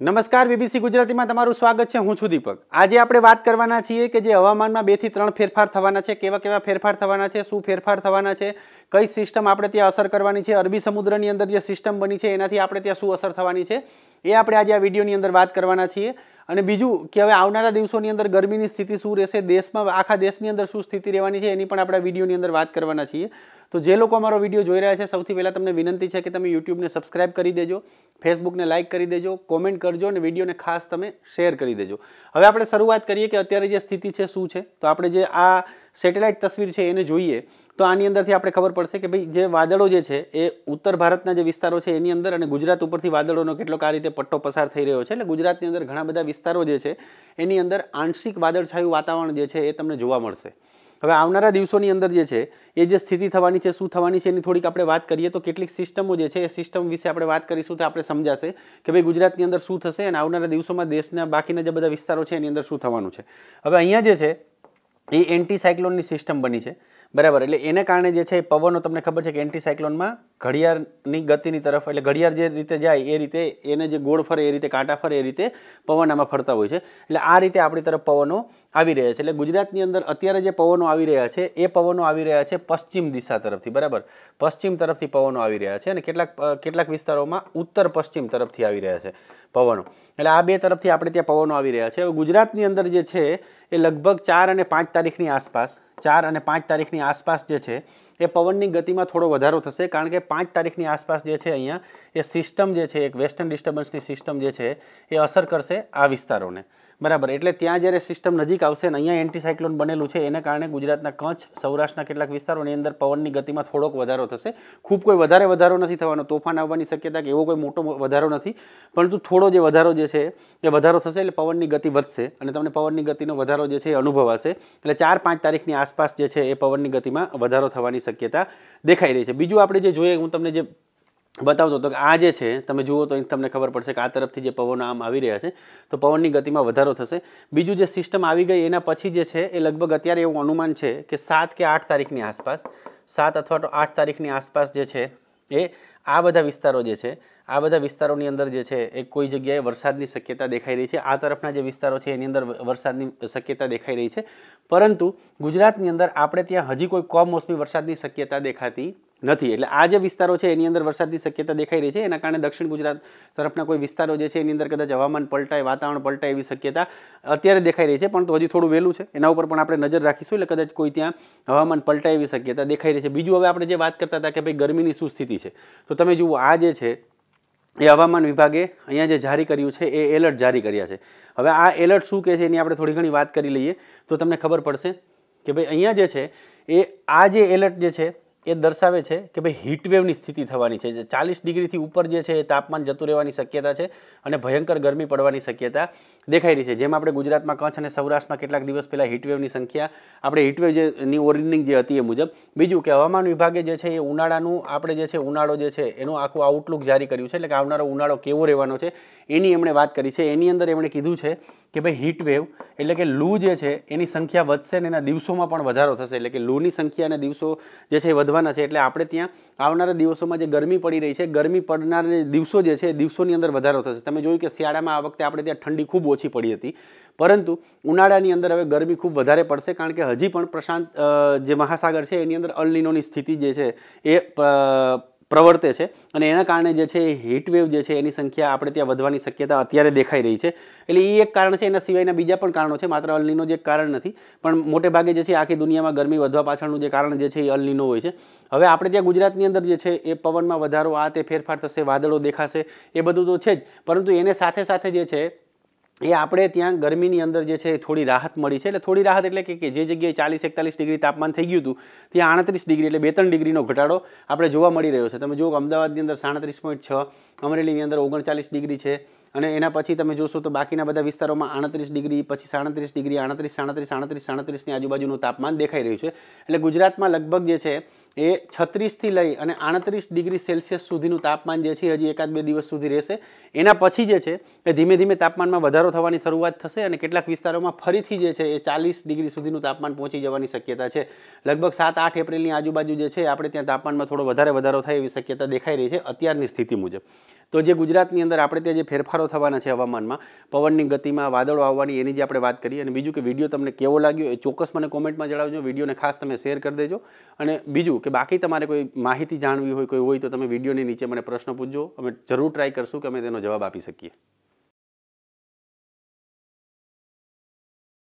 નમસ્કાર બીબીસી ગુજરાતીમાં તમારું સ્વાગત છે હું છું દીપક આજે આપણે વાત કરવાના છીએ કે જે હવામાનમાં બેથી ત્રણ ફેરફાર થવાના છે કેવા કેવા ફેરફાર થવાના છે શું ફેરફાર થવાના છે કઈ સિસ્ટમ આપણે ત્યાં અસર કરવાની છે અરબી સમુદ્રની અંદર જે સિસ્ટમ બની છે એનાથી આપણે ત્યાં શું અસર થવાની છે એ આપણે આજે આ વિડીયોની અંદર વાત કરવાના છીએ અને બીજું કે હવે આવનારા દિવસોની અંદર ગરમીની સ્થિતિ શું રહેશે દેશમાં આખા દેશની અંદર શું સ્થિતિ રહેવાની છે એની પણ આપણે વિડીયોની અંદર વાત કરવાના છીએ તો જે લોકો અમારો વિડીયો જોઈ રહ્યા છે સૌથી પહેલાં તમને વિનંતી છે કે તમે યુટ્યુબને સબસ્ક્રાઇબ કરી દેજો ફેસબુકને લાઇક કરી દેજો કોમેન્ટ કરજો અને વિડીયોને ખાસ તમે શેર કરી દેજો હવે આપણે શરૂઆત કરીએ કે અત્યારે જે સ્થિતિ છે શું છે તો આપણે જે આ સેટેલાઇટ તસવીર છે એને જોઈએ તો આની અંદરથી આપણે ખબર પડશે કે ભાઈ જે વાદળો જે છે એ ઉત્તર ભારતના જે વિસ્તારો છે એની અંદર અને ગુજરાત ઉપરથી વાદળોનો કેટલો આ રીતે પટ્ટો પસાર થઈ રહ્યો છે એટલે ગુજરાતની અંદર ઘણા બધા વિસ્તારો જે છે એની અંદર આંશિક વાદળછાયું વાતાવરણ જે છે એ તમને જોવા મળશે હવે આવનારા દિવસોની અંદર જે છે એ જે સ્થિતિ થવાની છે શું થવાની છે એની થોડીક આપણે વાત કરીએ તો કેટલીક સિસ્ટમો જે છે એ સિસ્ટમ વિશે આપણે વાત કરીશું તો આપણે સમજાશે કે ભાઈ ગુજરાતની અંદર શું થશે અને આવનારા દિવસોમાં દેશના બાકીના જે બધા વિસ્તારો છે એની અંદર શું થવાનું છે હવે અહીંયા જે છે એ એન્ટી સાયક્લોનની સિસ્ટમ બની છે બરાબર એટલે એને કારણે જે છે એ પવનો તમને ખબર છે કે એન્ટીસાયક્લોનમાં ઘડિયાળની ગતિની તરફ એટલે ઘડિયાળ જે રીતે જાય એ રીતે એને જે ગોળ ફરે એ રીતે કાંટા ફરે એ રીતે પવન આમાં ફરતા હોય છે એટલે આ રીતે આપણી તરફ પવનો આવી રહ્યા છે એટલે ગુજરાતની અંદર અત્યારે જે પવનો આવી રહ્યા છે એ પવનો આવી રહ્યા છે પશ્ચિમ દિશા તરફથી બરાબર પશ્ચિમ તરફથી પવનો આવી રહ્યા છે અને કેટલાક કેટલાક વિસ્તારોમાં ઉત્તર પશ્ચિમ તરફથી આવી રહ્યા છે પવનો એટલે આ બે તરફથી આપણે ત્યાં પવનો આવી રહ્યા છે ગુજરાતની અંદર જે છે એ લગભગ ચાર અને પાંચ તારીખની આસપાસ ચાર અને પાંચ તારીખની આસપાસ જે છે એ પવનની ગતિમાં થોડો વધારો થશે કારણ કે પાંચ તારીખની આસપાસ જે છે અહીંયા એ સિસ્ટમ જે છે એક વેસ્ટર્ન ડિસ્ટર્બન્સની સિસ્ટમ જે છે એ અસર કરશે આ વિસ્તારોને બરાબર એટલે ત્યાં જ્યારે સિસ્ટમ નજીક આવશે અને અહીંયા એન્ટીસાયક્લોન બનેલું છે એને કારણે ગુજરાતના કચ્છ સૌરાષ્ટ્રના કેટલાક વિસ્તારોની અંદર પવનની ગતિમાં થોડોક વધારો થશે ખૂબ કોઈ વધારે વધારો નથી થવાનો તોફાન આવવાની શક્યતા કે એવો કોઈ મોટો વધારો નથી પરંતુ થોડો જે વધારો જે છે એ વધારો થશે એટલે પવનની ગતિ વધશે અને તમને પવનની ગતિનો વધારો જે છે એ અનુભવાશે એટલે ચાર પાંચ તારીખની આસપાસ જે છે એ પવનની ગતિમાં વધારો થવાની શક્યતા દેખાઈ રહી છે બીજું આપણે જે જોઈએ હું તમને જે બતાવતો હતો કે આ જે છે તમે જુઓ તો તમને ખબર પડશે કે આ તરફથી જે પવન આમ આવી રહ્યા છે તો પવનની ગતિમાં વધારો થશે બીજું જે સિસ્ટમ આવી ગઈ એના પછી જે છે એ લગભગ અત્યારે એવું અનુમાન છે કે સાત કે આઠ તારીખની આસપાસ સાત અથવા તો આઠ તારીખની આસપાસ જે છે એ આ બધા વિસ્તારો જે છે આ બધા વિસ્તારોની અંદર જે છે એ કોઈ જગ્યાએ વરસાદની શક્યતા દેખાઈ રહી છે આ તરફના જે વિસ્તારો છે એની અંદર વરસાદની શક્યતા દેખાઈ રહી છે પરંતુ ગુજરાતની અંદર આપણે ત્યાં હજી કોઈ કમોસમી વરસાદની શક્યતા દેખાતી નથી એટલે આ જે વિસ્તારો છે એની અંદર વરસાદની શક્યતા દેખાઈ રહી છે એના કારણે દક્ષિણ ગુજરાત તરફના કોઈ વિસ્તારો જે છે એની અંદર કદાચ હવામાન પલટાય વાતાવરણ પલટાય એવી શક્યતા અત્યારે દેખાઈ રહી છે પણ તો હજી થોડું વહેલું છે એના ઉપર પણ આપણે નજર રાખીશું એટલે કદાચ કોઈ ત્યાં હવામાન પલટાય એવી શક્યતા દેખાઈ રહી છે બીજું હવે આપણે જે વાત કરતા હતા કે ભાઈ ગરમીની શું સ્થિતિ છે તો તમે જુઓ આ જે છે એ હવામાન વિભાગે અહીંયા જે જારી કર્યું છે એ એલર્ટ જારી કર્યા છે હવે આ એલર્ટ શું કહે છે એની આપણે થોડી ઘણી વાત કરી લઈએ તો તમને ખબર પડશે કે ભાઈ અહીંયા જે છે એ આ જે એલર્ટ જે છે એ દર્શાવે છે કે ભાઈ હીટવેવની સ્થિતિ થવાની છે જે ચાલીસ ડિગ્રીથી ઉપર જે છે એ તાપમાન જતું રહેવાની શક્યતા છે અને ભયંકર ગરમી પડવાની શક્યતા દેખાઈ રહી છે જેમ આપણે ગુજરાતમાં કચ્છ અને સૌરાષ્ટ્રમાં કેટલાક દિવસ પહેલાં હીટવેવની સંખ્યા આપણે હીટવેવ જેની ઓર્ડિનિંગ જે હતી એ મુજબ બીજું કે હવામાન વિભાગે જે છે એ ઉનાળાનું આપણે જે છે ઉનાળો જે છે એનું આખું આઉટલુક જારી કર્યું છે એટલે કે આવનારો ઉનાળો કેવો રહેવાનો છે એની એમણે વાત કરી છે એની અંદર એમણે કીધું છે કે ભાઈ હીટ વેવ એટલે કે લૂ જે છે એની સંખ્યા વધશે અને એના દિવસોમાં પણ વધારો થશે એટલે કે લૂની સંખ્યા અને દિવસો જે છે એ વધવાના છે એટલે આપણે ત્યાં આવનારા દિવસોમાં જે ગરમી પડી રહી છે ગરમી પડનાર દિવસો જે છે દિવસોની અંદર વધારો થશે તમે જોયું કે શિયાળામાં આ વખતે આપણે ત્યાં ઠંડી ખૂબ ઓછી પડી હતી પરંતુ ઉનાળાની અંદર હવે ગરમી ખૂબ વધારે પડશે કારણ કે હજી પણ પ્રશાંત જે મહાસાગર છે એની અંદર અલનીનોની સ્થિતિ જે છે એ પ્રવર્તે છે અને એના કારણે જે છે હીટવેવ જે છે એની સંખ્યા આપણે ત્યાં વધવાની શક્યતા અત્યારે દેખાઈ રહી છે એટલે એ એક કારણ છે એના સિવાયના બીજા પણ કારણો છે માત્ર અલનીનો જે કારણ નથી પણ મોટે ભાગે જે છે આખી દુનિયામાં ગરમી વધવા પાછળનું જે કારણ જે છે એ અલનીનો હોય છે હવે આપણે ત્યાં ગુજરાતની અંદર જે છે એ પવનમાં વધારો આ તે ફેરફાર થશે વાદળો દેખાશે એ બધું તો છે જ પરંતુ એને સાથે સાથે જે છે એ આપણે ત્યાં ગરમીની અંદર જે છે થોડી રાહત મળી છે એટલે થોડી રાહત એટલે કે જે જગ્યાએ ચાલીસ એકતાલીસ ડિગ્રી તાપમાન થઈ ગયું હતું ત્યાં આડત્રીસ ડિગ્રી એટલે બે ત્રણ ડિગ્રીનો ઘટાડો આપણે જોવા મળી રહ્યો છે તમે જુઓ અમદાવાદની અંદર સાડત્રીસ પોઈન્ટ છ અમરેલીની અંદર ઓગણચાલીસ ડિગ્રી છે અને એના પછી તમે જોશો તો બાકીના બધા વિસ્તારોમાં આડત્રીસ ડિગ્રી પછી સાડત્રીસ ડિગ્રી આડત્રીસ સાડત્રીસ આડત્રીસ સાડત્રીસની આજુબાજુનું તાપમાન દેખાઈ રહ્યું છે એટલે ગુજરાતમાં લગભગ જે છે એ છત્રીસથી લઈ અને આડત્રીસ ડિગ્રી સેલ્સિયસ સુધીનું તાપમાન જે છે હજી એકાદ બે દિવસ સુધી રહેશે એના પછી જે છે એ ધીમે ધીમે તાપમાનમાં વધારો થવાની શરૂઆત થશે અને કેટલાક વિસ્તારોમાં ફરીથી જે છે એ ચાલીસ ડિગ્રી સુધીનું તાપમાન પહોંચી જવાની શક્યતા છે લગભગ સાત આઠ એપ્રિલની આજુબાજુ જે છે આપણે ત્યાં તાપમાનમાં થોડો વધારે વધારો થાય એવી શક્યતા દેખાઈ રહી છે અત્યારની સ્થિતિ મુજબ તો જે ગુજરાતની અંદર આપણે ત્યાં જે ફેરફારો થવાના છે હવામાનમાં પવનની ગતિમાં વાદળો આવવાની એની જે આપણે વાત કરી અને બીજું કે વિડીયો તમને કેવો લાગ્યો એ ચોક્કસ મને કોમેન્ટમાં જણાવજો વિડીયોને ખાસ તમે શેર કરી દેજો અને બીજું કે બાકી તમારે કોઈ માહિતી જાણવી હોય કોઈ હોય તો તમે વિડીયોની નીચે મને પ્રશ્ન પૂછજો અમે જરૂર ટ્રાય કરશું કે અમે તેનો જવાબ આપી શકીએ